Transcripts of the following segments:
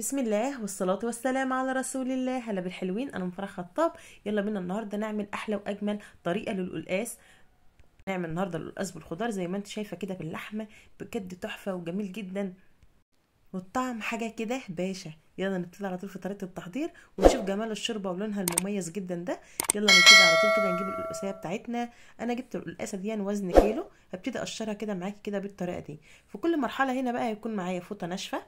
بسم الله والصلاة والسلام على رسول الله هلا بالحلوين أنا مفرح خطاب يلا بينا النهاردة نعمل أحلى وأجمل طريقة للقلقاس نعمل النهاردة القلقاس بالخضار زي ما انت شايفة كده باللحمة بجد تحفة وجميل جدا والطعم حاجة كده باشا يلا نبتدي على طول في طريقة التحضير ونشوف جمال الشوربة ولونها المميز جدا ده يلا نبتدي على طول كده نجيب القلقاسية بتاعتنا أنا جبت القلقاسة دي يعني وزن كيلو هبتدي أقشرها كده معاكي كده بالطريقة دي في كل مرحلة هنا بقى هيكون معايا فوطة ناشفة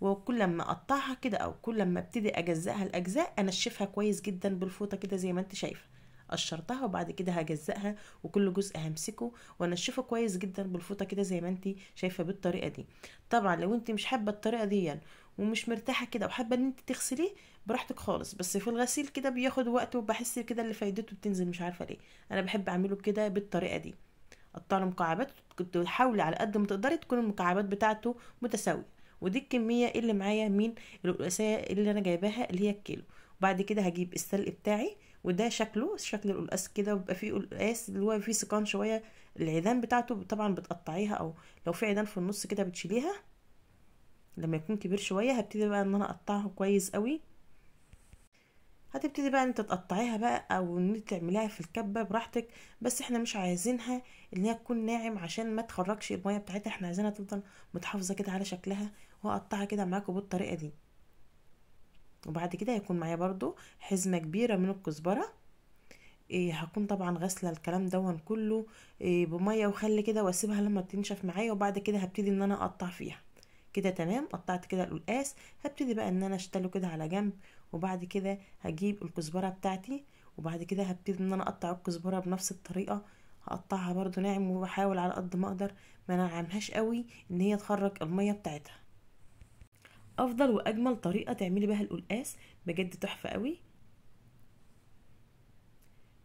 وكل ما اقطعها كده او كل ما ابتدي اجزأها لاجزاء انشفها كويس جدا بالفوطه كده زي ما انت شايفه قشرتها وبعد كده هجزأها وكل جزء همسكه وانشفه كويس جدا بالفوطه كده زي ما انت شايفه بالطريقه دي طبعا لو انت مش حابه الطريقه دي ومش مرتاحه كده وحابه ان انت تغسليه براحتك خالص بس في الغسيل كده بياخد وقت وبحس كده اللي فايدته بتنزل مش عارفه ليه انا بحب اعمله كده بالطريقه دي قطع مكعبات كنت وحاولي على قد ما تقدري تكون المكعبات بتاعته متساويه ودي الكميه اللي معايا من القلقاسيه اللي انا جايباها اللي هي الكيلو وبعد كده هجيب السلق بتاعي وده شكله شكل القلقاس كده بيبقى فيه قلقاس اللي هو فيه سكان شويه العيدان بتاعته طبعا بتقطعيها او لو في عيدان في النص كده بتشيليها لما يكون كبير شويه هبتدي بقى ان انا اقطعه كويس قوي هتبتدي بقى انت تقطعيها بقى او ان تعمليها في الكبه براحتك بس احنا مش عايزينها ان هي تكون ناعم عشان ما تخرجش الميه بتاعتها احنا عايزينها تفضل متحافظه كده على شكلها واقطعها كده معاكم بالطريقه دي وبعد كده هيكون معايا برضو حزمه كبيره من الكزبره إيه هكون طبعا غسلة الكلام دون كله إيه بميه وخل كده واسيبها لما تنشف معايا وبعد كده هبتدي ان انا اقطع فيها كده تمام قطعت كده القلقاس هبتدي بقى ان انا اشتله كده على جنب وبعد كده هجيب الكزبرة بتاعتي وبعد كده هبتدي ان انا اقطع الكزبرة بنفس الطريقة هقطعها برضو ناعم وبحاول على قد ما اقدر ما نعمهاش قوي ان هي تخرج المية بتاعتها افضل واجمل طريقة تعملي بها القلقاس بجد تحفة قوي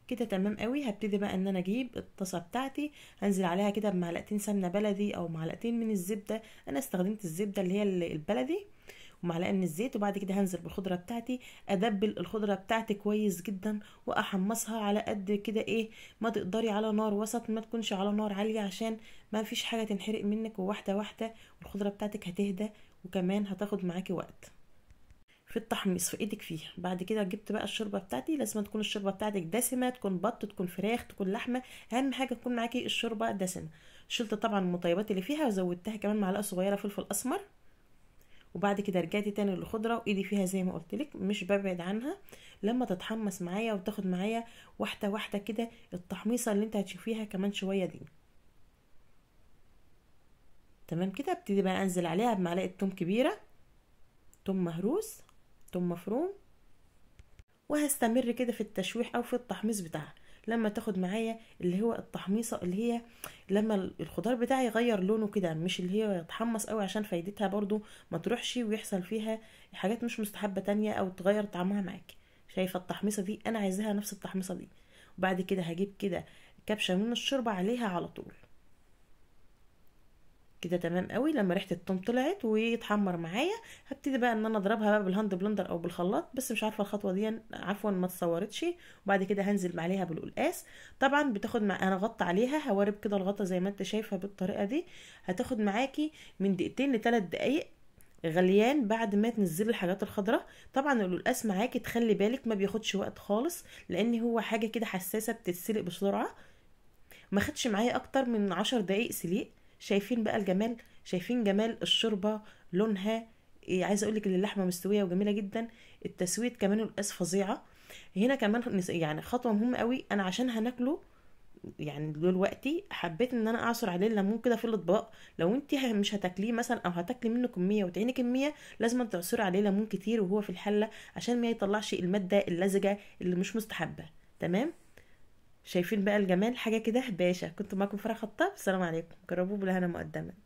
كده تمام قوي هبتدي بقى ان انا اجيب الطاسه بتاعتي هنزل عليها كده بمعلقتين سمنه بلدي او معلقتين من الزبده انا استخدمت الزبده اللي هي البلدي ومعلقه من الزيت وبعد كده هنزل بالخضره بتاعتي ادبل الخضره بتاعتي كويس جدا واحمصها على قد كده ايه ما تقدري على نار وسط ما تكونش على نار عاليه عشان ما فيش حاجه تنحرق منك وواحده واحده والخضره بتاعتك هتهدى وكمان هتاخد معاكي وقت في التحميص في ايدك فيها بعد كده جبت بقى الشوربه بتاعتي لازم تكون الشوربه بتاعتك دسمه تكون بط تكون فراخ تكون لحمه اهم حاجه تكون معاكي الشوربه دسمه شلت طبعا المطيبات اللي فيها وزودتها كمان معلقه صغيره فلفل اسمر وبعد كده رجعت تاني للخضره وايدي فيها زي ما قلت لك مش ببعد عنها لما تتحمص معايا وتاخد معايا واحده واحده كده التحميصه اللي انت هتشوفيها كمان شويه دي تمام كده ابتدي بقى انزل عليها بمعلقه توم كبيره توم مهروس توم مفروم وهستمر كده في التشويح او في التحميص بتاعها لما تاخد معايا اللي هو التحميصه اللي هي لما الخضار بتاعي يغير لونه كده مش اللي هي يتحمص قوي عشان فايدتها برضو ما تروحش ويحصل فيها حاجات مش مستحبه تانية او تغير طعمها معاك شايفه التحميصه دي انا عايزاها نفس التحميصه دي وبعد كده هجيب كده كبشه من الشوربه عليها على طول كده تمام قوي لما ريحه الثوم طلعت ويتحمر معايا هبتدي بقى ان انا اضربها بقى بالهاند بلندر او بالخلاط بس مش عارفه الخطوه دي عفوا ما اتصورتش وبعد كده هنزل عليها بالقلقاس طبعا بتاخد مع انا غطى عليها هوارب كده الغطا زي ما انت شايفه بالطريقه دي هتاخد معاكي من دقيقتين لثلاث دقائق غليان بعد ما تنزلي الحاجات الخضراء طبعا القلقاس معاكي تخلي بالك ما بياخدش وقت خالص لان هو حاجه كده حساسه بتتسلق بسرعه ما خدش معايا اكتر من عشر دقائق سليق شايفين بقى الجمال شايفين جمال الشوربه لونها إيه عايزه اقول لك ان اللحمه مستويه وجميله جدا التسويت كمان القاس فظيعه هنا كمان يعني خطوه مهمه قوي انا عشان هناكله يعني دلوقتي حبيت ان انا اعصر عليه الليمون كده في الاطباق لو انت مش هتاكليه مثلا او هتاكلي منه كميه وتعيني كميه لازم تعصري عليه ليمون كتير وهو في الحله عشان ما يطلعش الماده اللزجه اللي مش مستحبه تمام شايفين بقى الجمال حاجه كده هباشه كنت معاكم فرح خطاب السلام عليكم جربوه بالهنا مقدمه